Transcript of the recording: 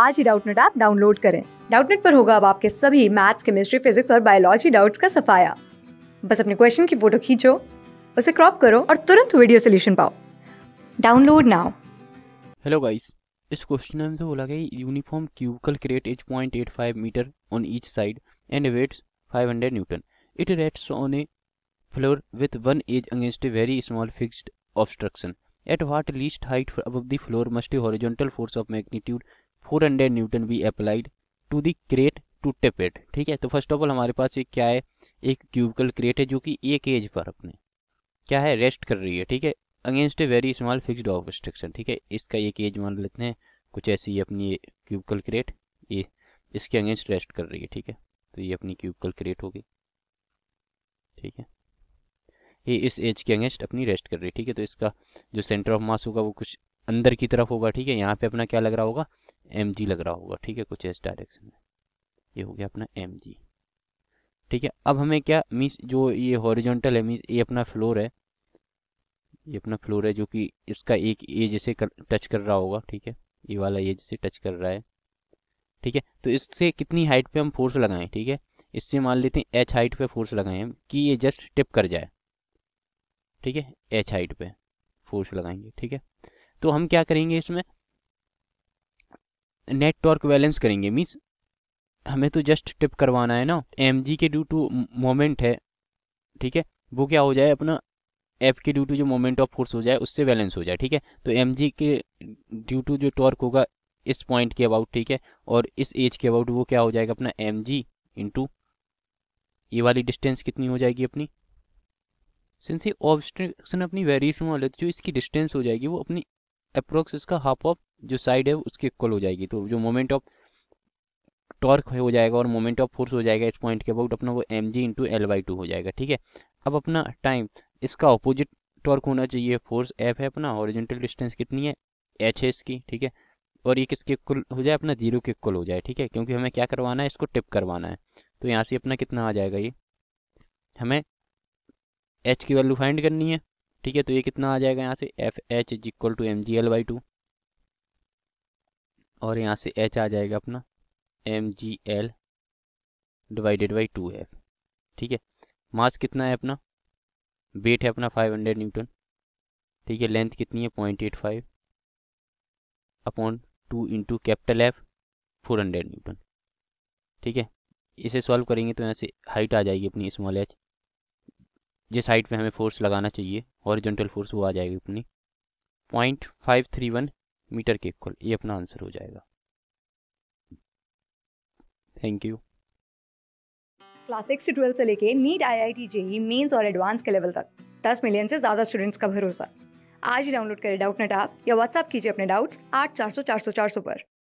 आज ही Doubtnut app download करें डाउटनेट पर होगा अब आपके सभी मैथ्स केमिस्ट्री फिजिक्स और बायोलॉजी डाउट्स का सफाया बस अपने क्वेश्चन की फोटो खींचो उसे क्रॉप करो और तुरंत वीडियो सोल्यूशन पाओ डाउनलोड नाउ हेलो गाइस इस क्वेश्चन में बोला गया uniform cubical crate is point eight five metre on each side and weight five hundred newton it rests on a floor with one edge against a very small fixed obstruction at what least height above the floor must a horizontal force of magnitude four hundred newton be applied to the crate to tip it ठीक है तो first of all हमारे पास ये क्या है एक cubicle crate है जो कि एक एज पर अपने क्या है रेस्ट कर रही है ठीक है against a very small fixed obstruction ठीक है इसका एक एज मान लेते हैं कुछ ऐसी ही अपनी क्यूबिकल क्रेट ये इसके अगेंस्ट रेस्ट कर रही है ठीक है तो ये अपनी क्यूबिकल क्रेट होगी ठीक है ये इस एज के अगेंस्ट अपनी रेस्ट कर रही है ठीक है तो इसका जो सेंटर ऑफ मास होगा वो कुछ अंदर की तरफ होगा ठीक है यहाँ पे अपना क्या लग रहा होगा एम जी लग रहा होगा ठीक है कुछ इस डायरेक्शन में ये हो गया अपना एम जी ठीक है अब हमें क्या मीन्स जो ये हॉरिजॉन्टल है मीन्स ये अपना फ्लोर है ये अपना फ्लोर है जो कि इसका एक ए जैसे टच कर रहा होगा ठीक है ये वाला ये जैसे टच कर रहा है ठीक है तो इससे कितनी हाइट पे हम फोर्स लगाएं ठीक है इससे मान लेते हैं एच हाइट पे फोर्स लगाएं हम कि ये जस्ट टिप कर जाए ठीक है एच हाइट पे फोर्स लगाएंगे ठीक है तो हम क्या करेंगे इसमें नेट टॉर्क बैलेंस करेंगे मीन्स हमें तो जस्ट टिप करवाना है ना एम जी के ड्यू टू मोमेंट है ठीक है वो क्या हो जाए अपना एफ के ड्यू टू जो मोमेंट ऑफ फोर्स हो जाए उससे बैलेंस हो जाए ठीक है तो एम जी के ड्यू टू जो टॉर्क होगा इस पॉइंट के अबाउट ठीक है और इस एज के अबाउट वो क्या हो जाएगा अपना एम जी ये वाली डिस्टेंस कितनी हो जाएगी अपनी सिंस ये ऑब्स्ट्रक्शन अपनी वेरीज स्मॉल है तो जो इसकी डिस्टेंस हो जाएगी वो अपनी अप्रोक्स इसका हाफ ऑफ जो साइड है उसके इक्वल हो जाएगी तो जो मोमेंट ऑफ टॉर्क हो जाएगा और मोमेंट ऑफ फोर्स हो जाएगा इस पॉइंट के अबाउट अपना वो M G into L by two हो जाएगा ठीक है अब अपना टाइम इसका अपोजिट टॉर्क होना चाहिए फोर्स एफ है अपना ओरिजेंटल डिस्टेंस कितनी है एच है इसकी ठीक है और ये किसके इक्वल हो जाए अपना जीरो के इक्वल हो जाए ठीक है क्योंकि हमें क्या करवाना है इसको टिप करवाना है तो यहाँ से अपना कितना आ जाएगा ये हमें एच की वैल्यू फाइंड करनी है ठीक है तो ये कितना आ जाएगा यहाँ से F H is equal to M G L by two और यहाँ से एच आ जाएगा अपना M G L divided by two F ठीक है मास कितना है अपना वेट है अपना फाइव हंड्रेड न्यूटन ठीक है लेंथ कितनी है point eight five upon two into capital F four hundred newton ठीक है इसे सॉल्व करेंगे तो यहाँ से हाइट आ जाएगी अपनी स्मॉल एच जिस साइड पे हमें फोर्स लगाना चाहिए हॉरिजॉन्टल फोर्स वो आ जाएगी अपनी point five three one metre के इक्वल ये अपना आंसर हो जाएगा थैंक यू क्लास सिक्स से ट्वेल्थ से लेके NEET I I T JEE mains और एडवांस के लेवल तक दस मिलियन से ज़्यादा स्टूडेंट्स का भरोसा आज ही डाउनलोड करें डाउट नेट आप या व्हाट्सएप कीजिए अपने डाउट्स आठ चार सौ चार सौ चार सौ पर